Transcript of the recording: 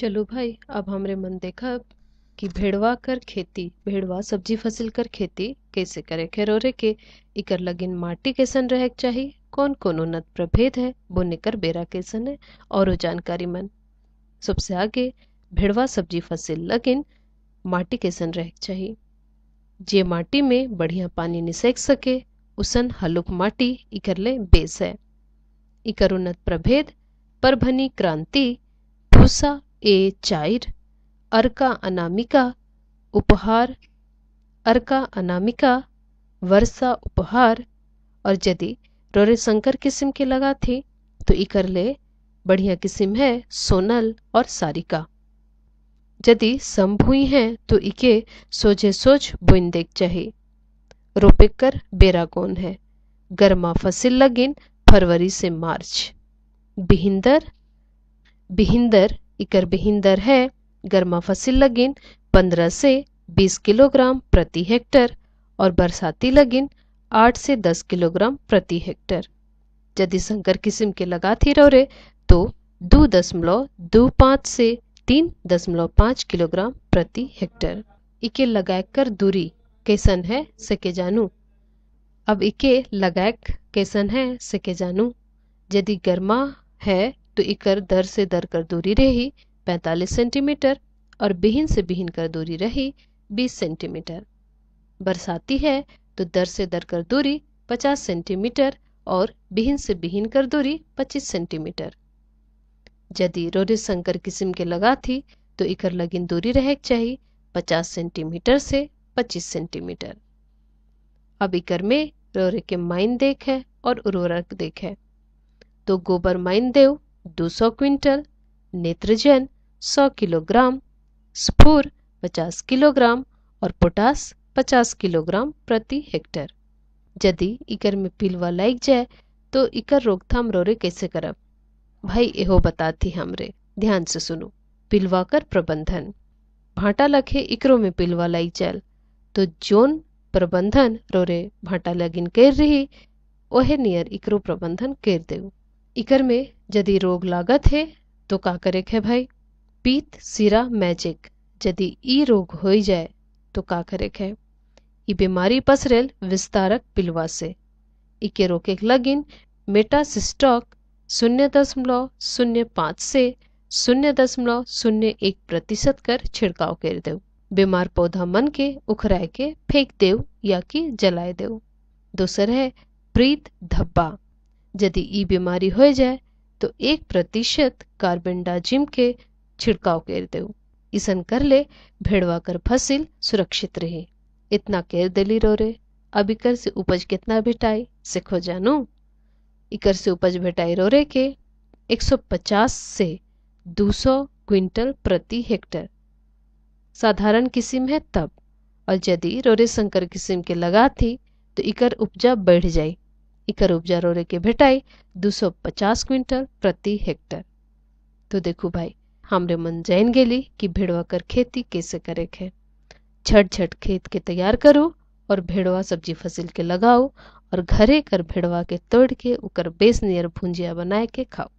चलो भाई अब हमरे मन देखा कि भेड़वा कर खेती भेड़वा सब्जी फसल कर खेती कैसे करे खेरोरे के इकर लगिन माटी कैसन रह चाहिए कौन कौन उन्नत प्रभेद है वो कर बेरा कैसन है और जानकारी मन सबसे आगे भेड़वा सब्जी फसल लगिन माटी कैसन रह चाहिए जे माटी में बढ़िया पानी निसेक सके उसन हलुक माटी इकर ले बेस है इकर उन्नत प्रभेद परभनी क्रांति भूसा ए चाइर अर्का अनामिका उपहार अर्का अनामिका वर्षा उपहार और यदि रोरे संकर किस्म के लगा थे तो इकर ले बढ़िया किस्म है सोनल और सारिका यदि संभुई हैं तो इके सोझे सोझ बुन देख चाहे रोपेकर बेरा कौन है गर्मा फसल लगिन फरवरी से मार्च बिहिंदर बिहिंदर इकर बिहीन दर है गर्मा फसल लगिन 15 से 20 किलोग्राम प्रति हेक्टर और बरसाती लगिन 8 से 10 किलोग्राम प्रति हेक्टर यदि संकर किस्म के लगाती रोरे तो दो दशमलव दो पाँच से तीन दशमलव पाँच किलोग्राम प्रति हेक्टर इके लगाकर दूरी कैसन है सके जानू अब इके लगाक कैसन है सके जानू यदि गर्मा है तो इकर दर से दर कर दूरी रही 45 सेंटीमीटर और बिहिन से बिहिन कर दूरी रही 20 सेंटीमीटर बरसाती है तो दर से दर कर दूरी 50 सेंटीमीटर और बिहिन से बिहिन कर दूरी 25 सेंटीमीटर यदि रोरे संकर किस्म के लगा थी तो इकर लगिन दूरी रह चाहिए 50 सेंटीमीटर से 25 सेंटीमीटर अब इकर में रोरे के माइन देख है और उर्वरक देख है तो गोबर माइन देव 200 क्विंटल नेत्रजन 100 किलोग्राम स्फूर 50 किलोग्राम और पोटास 50 किलोग्राम प्रति हेक्टेयर यदि इकर में पिलवा लग जाए तो इकर रोकथाम रोरे कैसे करब भाई एहो बताती हमरे ध्यान से सुनो पिलवा कर प्रबंधन भाटा लखे इकरो में पिलवा लग जाए तो जोन प्रबंधन रोरे भाटा लगिन कर रही वह नियर इकरो प्रबंधन कर देऊ इकर में यदि रोग लागत है तो का करे के भाई पीत सिरा मैजिक यदि ई रोग हो जाए तो का करे के ई बीमारी पसरेल विस्तारक पिलवा से इके रोके लगिन मेटासिस्टॉक शून्य दशमलव शून्य पाँच से शून्य दशमलव शून्य एक प्रतिशत कर छिड़काव कर देव बीमार पौधा मन के उखराए के फेंक देव या कि जलाए देव दूसर है प्रीत धब्बा यदि ई बीमारी हो जाए तो एक प्रतिशत कार्बेंडाजिम के छिड़काव कर दो इसन कर ले भेड़वा कर फसल सुरक्षित रहे इतना केर दिली रो रे अब इकर से उपज कितना भेटाई खो जानू इकर से उपज भेटाई रो रे के 150 से 200 क्विंटल प्रति हेक्टर साधारण किस्म है तब और यदि रोरे संकर किस्म के लगा थी तो इकर उपजा बढ़ जाए એકર ઉપજારો के भेटाई ભેટાઈ દુસો पचास क्विंटल प्रति हेक्टर तो देखो भाई हमरे मन जान गेली कि भेड़वा कर खेती कैसे करे के छट छट खेत के तैयार करो और भेड़वा सब्जी फसल के लगाओ और घरे कर भेड़वा के तोड़ के उकर बेस नियर भुंजिया बनाए के खाओ